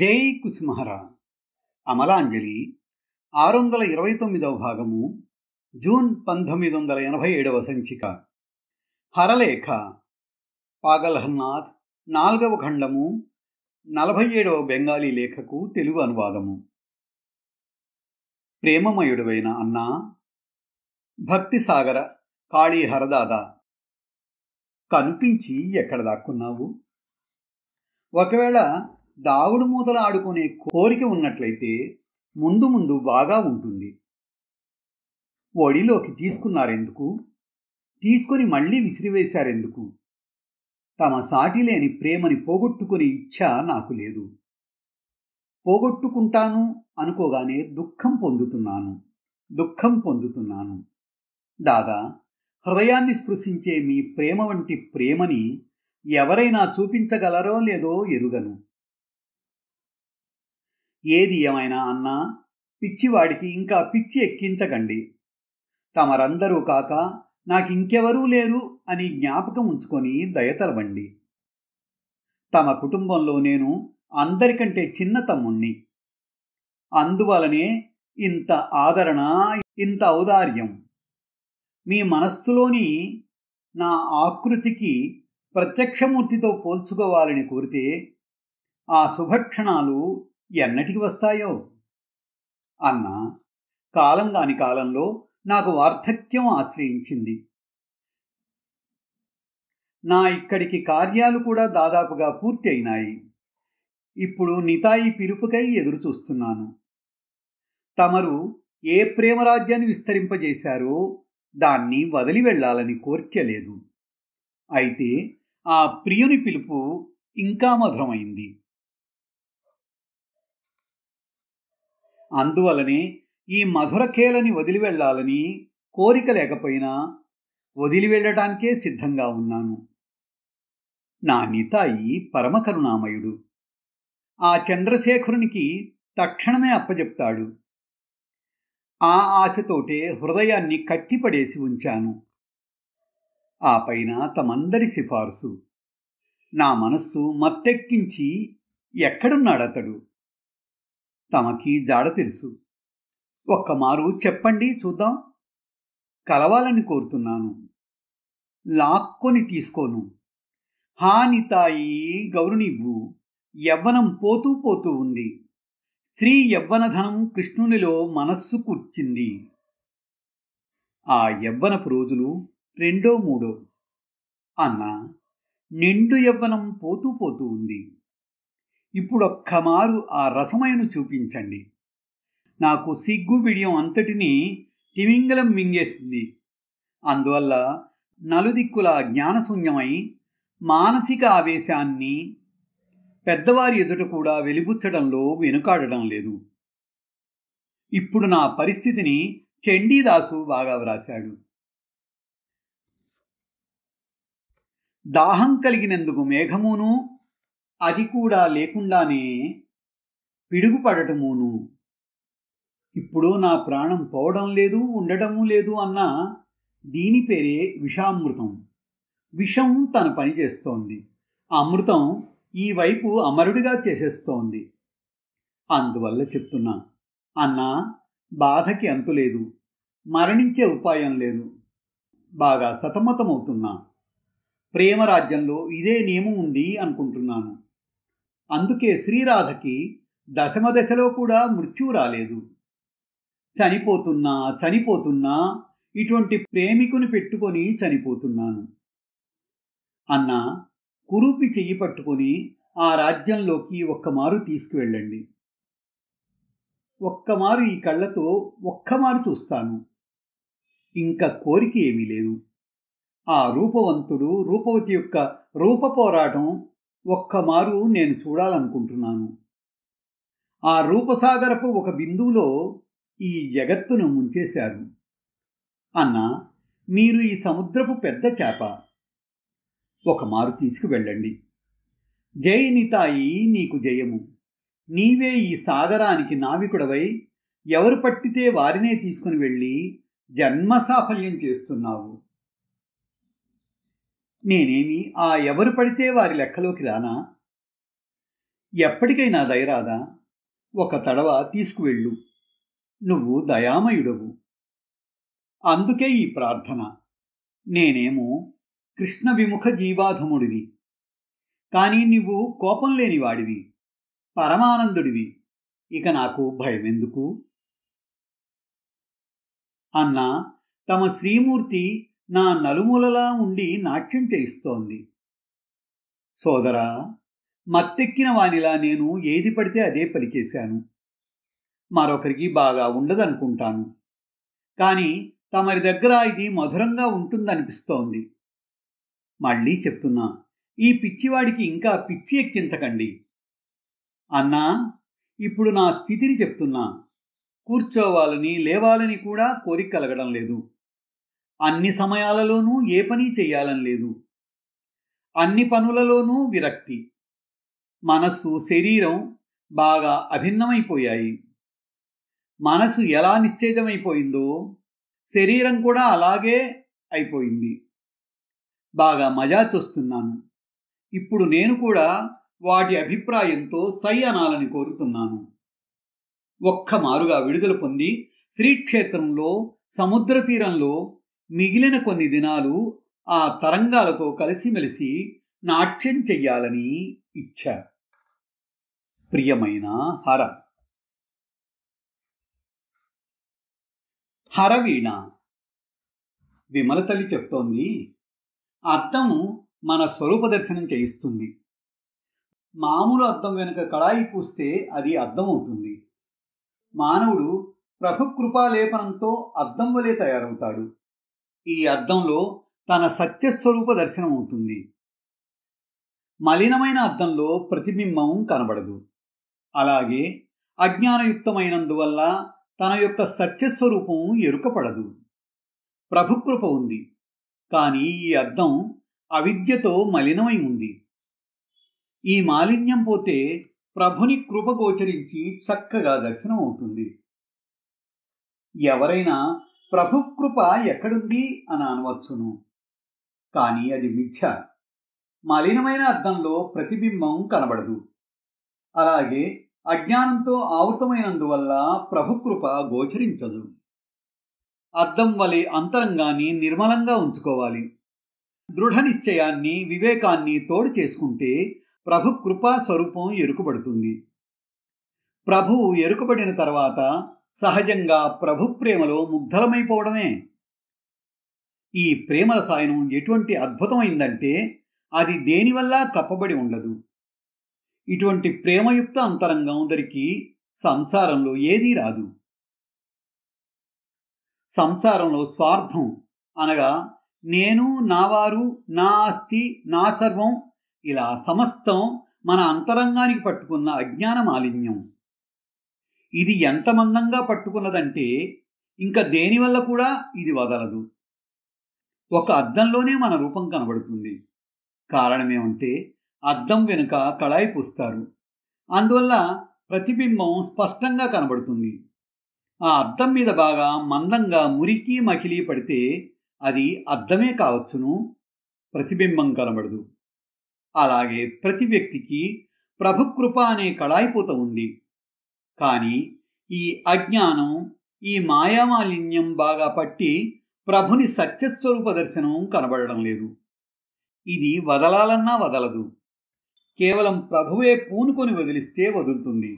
జై కుసుమహర అమలాంజలి ఆరు వందల ఇరవై తొమ్మిదవ భాగము జూన్ పంతొమ్మిది వందల ఎనభై ఏడవ సంచిక హరలేఖ పాగల్హన్నాథ్ నాలుగవ ఖండము నలభై ఏడవ బెంగాలీ లేఖకు తెలుగు అనువాదము ప్రేమమయుడువైన అన్నా భక్తి సాగర కాళీ హరదాద కనిపించి ఎక్కడ దాక్కున్నావు ఒకవేళ దాగుడు మూతలు ఆడుకునే కోరిక ఉన్నట్లయితే ముందు ముందు బాగా ఉంటుంది ఒడిలోకి తీసుకున్నారెందుకు తీసుకొని మళ్ళీ విసిరివేశారెందుకు తమ సాటి లేని ప్రేమని పోగొట్టుకునే ఇచ్ఛ నాకు లేదు పోగొట్టుకుంటాను అనుకోగానే దుఃఖం పొందుతున్నాను దుఃఖం పొందుతున్నాను దాదా హృదయాన్ని స్పృశించే మీ ప్రేమ వంటి ప్రేమని ఎవరైనా చూపించగలరో లేదో ఎరుగను ఏది ఏమైనా అన్నా పిచ్చివాడికి ఇంకా పిచ్చి ఎక్కించకండి తమరందరూ కాక నాకింకెవరూ లేరు అని జ్ఞాపకం ఉంచుకొని దయతలవండి తమ కుటుంబంలో నేను అందరికంటే చిన్న తమ్ముణ్ణి అందువలనే ఇంత ఆదరణ ఇంత ఔదార్యం మీ మనస్సులోని నా ఆకృతికి ప్రత్యక్షమూర్తితో పోల్చుకోవాలని కోరితే ఆ శుభక్షణాలు ఎన్నటికి వస్తాయో అన్నా కాలం కాని కాలంలో నాకు వార్ధక్యం ఆశ్రయించింది నా ఇక్కడికి కార్యాలు కూడా దాదాపుగా పూర్తి అయినాయి ఇప్పుడు నితాయి పిలుపుకై ఎదురుచూస్తున్నాను తమరు ఏ ప్రేమరాజ్యాన్ని విస్తరింపజేశారో దాన్ని వదిలి వెళ్ళాలని కోరిక లేదు అయితే ఆ ప్రియుని పిలుపు ఇంకా మధురమైంది అందువలనే ఈ కేలని వదిలి వెళ్ళాలని కోరిక లేకపోయినా వదిలి వెళ్ళటానికే సిద్ధంగా ఉన్నాను నా నితాయి పరమకరుణామయుడు ఆ చంద్రశేఖరునికి తక్షణమే అప్పజెప్తాడు ఆ ఆశతోటే హృదయాన్ని కట్టిపడేసి ఉంచాను ఆ పైన తమందరి సిఫార్సు నా మనస్సు మత్తెక్కించి ఎక్కడున్నాడతడు తమకీ జాడ తెలుసు ఒక్కమారు చెప్పండి చూద్దాం కలవాలని కోరుతున్నాను లాక్కొని తీసుకోను హాని తాయి గౌరునివ్వు యవ్వనం పోతూ పోతూ ఉంది స్త్రీ యవ్వనధనం కృష్ణునిలో మనస్సు కూర్చింది ఆ యవ్వనపు రోజులు రెండో మూడో అన్న నిండు యవ్వనం పోతూ పోతూ ఉంది ఇప్పుడొక్క మారు ఆ రసమయను చూపించండి నాకు సిగ్గు బిడియం అంతటినీ తిమింగలం మింగేసింది అందువల్ల నలుదిక్కుల జ్ఞానశూన్యమై మానసిక ఆవేశాన్ని పెద్దవారి ఎదుట కూడా వెలిబుచ్చడంలో వెనుకాడడం లేదు ఇప్పుడు నా పరిస్థితిని చండీదాసు బాగా వ్రాశాడు దాహం కలిగినందుకు మేఘమును అది కూడా లేకుండానే పిడుగుపడటమును ఇప్పుడు నా ప్రాణం పోవడం లేదు ఉండటము లేదు అన్న దీని పేరే విషామృతం విషం తన పని చేస్తోంది అమృతం ఈ వైపు అమరుడిగా చేసేస్తోంది అందువల్ల చెప్తున్నా అన్నా బాధకి అంతులేదు మరణించే ఉపాయం లేదు బాగా సతమతమవుతున్నా ప్రేమరాజ్యంలో ఇదే నియమం ఉంది అనుకుంటున్నాను అందుకే శ్రీరాధకి దశమ దశలో కూడా మృత్యు రాలేదు చనిపోతున్నా చనిపోతున్నా ఇటువంటి ప్రేమికుని పెట్టుకొని చనిపోతున్నాను అన్న కురూపి చెయ్యి పట్టుకొని ఆ రాజ్యంలోకి ఒక్కమారు తీసుకువెళ్ళండి ఒక్కమారు ఈ కళ్ళతో ఒక్కమారు చూస్తాను ఇంకా కోరిక ఏమీ లేదు ఆ రూపవంతుడు రూపవతి యొక్క రూప పోరాటం ఒక్కమారు నేను చూడాలనుకుంటున్నాను ఆ రూపసాగరపు ఒక బిందువులో ఈ జగత్తును ముంచేశారు అన్నా మీరు ఈ సముద్రపు పెద్ద చేప ఒక మారు తీసుకువెళ్ళండి జై నితాయి నీకు జయము నీవే ఈ సాగరానికి నావికుడవై ఎవరు పట్టితే వారినే తీసుకుని వెళ్ళి జన్మసాఫల్యం చేస్తున్నావు నేనేమి ఆ ఎవరు పడితే వారి లెక్కలోకి రానా ఎప్పటికైనా దయరాదా ఒక తడవ తీసుకువెళ్ళు నువ్వు దయామయుడవు అందుకే ఈ ప్రార్థన నేనేమో కృష్ణ విముఖ జీవాధముడివి కానీ నువ్వు కోపం లేనివాడివి పరమానందుడివి ఇక నాకు భయమెందుకు అన్నా తమ శ్రీమూర్తి నా నలుమూలలా ఉండి నాట్యం చేయిస్తోంది సోదరా మత్తెక్కిన వానిలా నేను ఏది పడితే అదే పలికేశాను మరొకరికి బాగా ఉండదనుకుంటాను కానీ తమరి దగ్గర ఇది మధురంగా ఉంటుందనిపిస్తోంది మళ్ళీ చెప్తున్నా ఈ పిచ్చివాడికి ఇంకా పిచ్చి ఎక్కించకండి అన్నా ఇప్పుడు నా స్థితిని చెప్తున్నా కూర్చోవాలని లేవాలని కూడా కోరిక కలగడం లేదు అన్ని సమయాలలోనూ ఏ పని చేయాలని లేదు అన్ని పనులలోనూ విరక్తి మనస్సు శరీరం బాగా అభిన్నమైపోయాయి మనసు ఎలా నిశ్చేజమైపోయిందో శరీరం కూడా అలాగే అయిపోయింది బాగా మజా చూస్తున్నాను ఇప్పుడు నేను కూడా వాటి అభిప్రాయంతో సై అనాలని కోరుతున్నాను ఒక్క మారుగా విడుదల పొంది శ్రీక్షేత్రంలో సముద్ర తీరంలో మిగిలిన కొన్ని దినాలు ఆ తరంగాలతో కలిసిమెలిసి నాట్యం చెయ్యాలని ఇచ్చ ప్రియమైన హర హరవీణ విమల తల్లి చెప్తోంది అర్థం మన స్వరూప దర్శనం చేయిస్తుంది మామూలు అర్థం వెనుక కడాయి పూస్తే అది అర్థమవుతుంది మానవుడు ప్రభుకృపాలేపనంతో అర్థం వలె తయారవుతాడు ఈ అద్దంలో తన సత్యస్వరూప దర్శనం అవుతుంది మలినమైన అద్దంలో ప్రతిబింబం కనబడదు అలాగే అజ్ఞానయుక్తమైనందువల్ల తన యొక్క సత్యస్వరూపం ఎరుకపడదు ప్రభుకృప ఉంది కానీ ఈ అద్దం అవిద్యతో మలినమై ఉంది ఈ మాలిన్యం పోతే ప్రభుని కృప గోచరించి చక్కగా దర్శనం అవుతుంది ఎవరైనా ప్రభుకృప ఎక్కడుంది అని అనవచ్చును కానీ అది మిథ్య మలినమైన అర్థంలో ప్రతిబింబం కనబడదు అలాగే అజ్ఞానంతో ఆవృతమైనందువల్ల ప్రభుకృప గోచరించదు అర్థం వలె అంతరంగాన్ని నిర్మలంగా ఉంచుకోవాలి దృఢ నిశ్చయాన్ని వివేకాన్ని తోడు చేసుకుంటే ప్రభు కృపా స్వరూపం ఎరుకుబడుతుంది ప్రభువు ఎరుకుబడిన తర్వాత సహజంగా ప్రభు ప్రేమలో ముగ్ధలమైపోవడమే ఈ ప్రేమల సాయనం ఎటువంటి అద్భుతమైందంటే అది దేనివల్ల కప్పబడి ఉండదు ఇటువంటి ప్రేమయుక్త అంతరంగం దరికి సంసారంలో ఏదీ రాదు సంసారంలో స్వార్థం అనగా నేను నావారు నా ఆస్తి నా సర్వం ఇలా సమస్తం మన అంతరంగానికి పట్టుకున్న అజ్ఞాన మాలిన్యం ఇది ఎంత మందంగా పట్టుకున్నదంటే ఇంకా దేనివల్ల కూడా ఇది వదలదు ఒక అద్దంలోనే మన రూపం కనబడుతుంది కారణమేమంటే అద్దం వెనుక కళాయి పూస్తారు అందువల్ల ప్రతిబింబం స్పష్టంగా కనబడుతుంది ఆ అద్దం మీద బాగా మందంగా మురికి మకిలి పడితే అది అద్దమే కావచ్చును ప్రతిబింబం కనబడదు అలాగే ప్రతి వ్యక్తికి ప్రభుకృప అనే కళాయిపోత ఉంది కానీ ఈ అజ్ఞానం ఈ మాయామాలిన్యం బాగా పట్టి ప్రభుని సత్యస్వరూప దర్శనం కనబడడం లేదు ఇది వదలాలన్నా వదలదు కేవలం ప్రభువే పూనుకొని వదిలిస్తే వదులుతుంది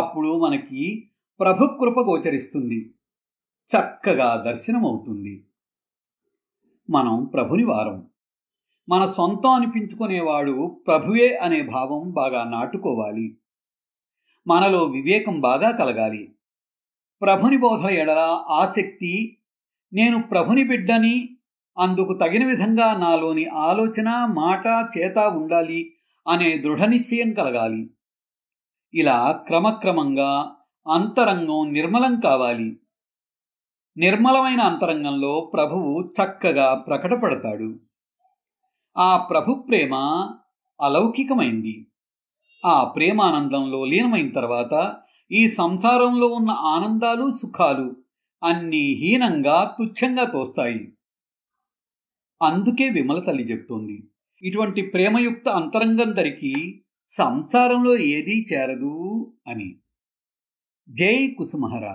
అప్పుడు మనకి ప్రభుకృప గోచరిస్తుంది చక్కగా దర్శనమవుతుంది మనం ప్రభుని వారం మన సొంతం అనిపించుకునేవాడు ప్రభువే అనే భావం బాగా నాటుకోవాలి మనలో వివేకం బాగా కలగాలి ప్రభుని బోధల ఎడల ఆసక్తి నేను ప్రభుని బిడ్డని అందుకు తగిన విధంగా నాలోని ఆలోచన మాట చేత ఉండాలి అనే దృఢ నిశ్చయం కలగాలి ఇలా క్రమక్రమంగా అంతరంగం నిర్మలం కావాలి నిర్మలమైన అంతరంగంలో ప్రభువు చక్కగా ప్రకటపడతాడు ఆ ప్రభు ప్రేమ అలౌకికమైంది ఆ ప్రేమానందంలో లీనమైన తర్వాత ఈ సంసారంలో ఉన్న ఆనందాలు సుఖాలు అన్నీ హీనంగా తుచ్ఛంగా తోస్తాయి అందుకే విమల తల్లి చెప్తోంది ఇటువంటి ప్రేమయుక్త అంతరంగం ధరికి సంసారంలో ఏదీ చేరదు అని జై కుసుమహరా